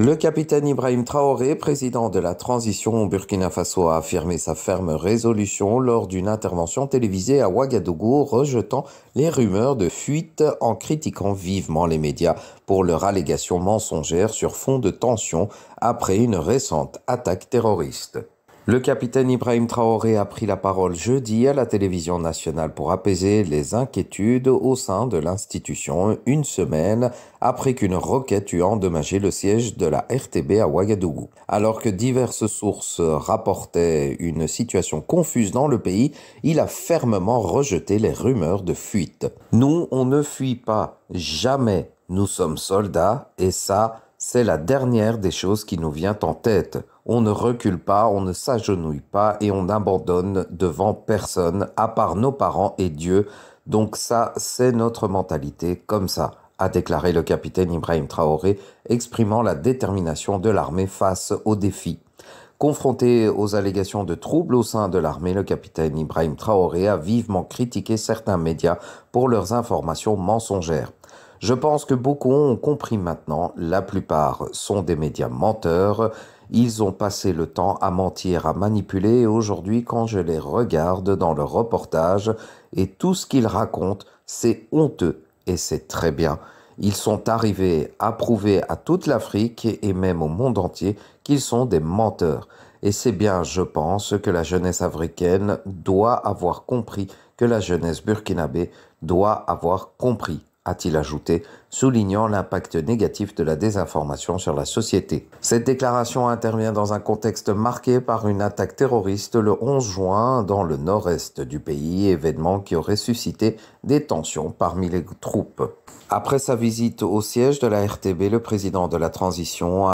Le capitaine Ibrahim Traoré, président de la transition au Burkina Faso, a affirmé sa ferme résolution lors d'une intervention télévisée à Ouagadougou, rejetant les rumeurs de fuite en critiquant vivement les médias pour leur allégation mensongère sur fond de tension après une récente attaque terroriste. Le capitaine Ibrahim Traoré a pris la parole jeudi à la télévision nationale pour apaiser les inquiétudes au sein de l'institution une semaine après qu'une roquette eût endommagé le siège de la RTB à Ouagadougou. Alors que diverses sources rapportaient une situation confuse dans le pays, il a fermement rejeté les rumeurs de fuite. Nous, on ne fuit pas, jamais. Nous sommes soldats et ça, c'est la dernière des choses qui nous vient en tête. On ne recule pas, on ne s'agenouille pas et on n'abandonne devant personne, à part nos parents et Dieu. Donc ça, c'est notre mentalité comme ça, a déclaré le capitaine Ibrahim Traoré, exprimant la détermination de l'armée face aux défis. Confronté aux allégations de troubles au sein de l'armée, le capitaine Ibrahim Traoré a vivement critiqué certains médias pour leurs informations mensongères. Je pense que beaucoup ont compris maintenant, la plupart sont des médias menteurs, ils ont passé le temps à mentir, à manipuler, et aujourd'hui quand je les regarde dans leurs reportage et tout ce qu'ils racontent, c'est honteux, et c'est très bien. Ils sont arrivés à prouver à toute l'Afrique et même au monde entier qu'ils sont des menteurs. Et c'est bien, je pense, que la jeunesse africaine doit avoir compris, que la jeunesse burkinabé doit avoir compris a-t-il ajouté, soulignant l'impact négatif de la désinformation sur la société. Cette déclaration intervient dans un contexte marqué par une attaque terroriste le 11 juin dans le nord-est du pays, événement qui aurait suscité des tensions parmi les troupes. Après sa visite au siège de la RTB, le président de la transition a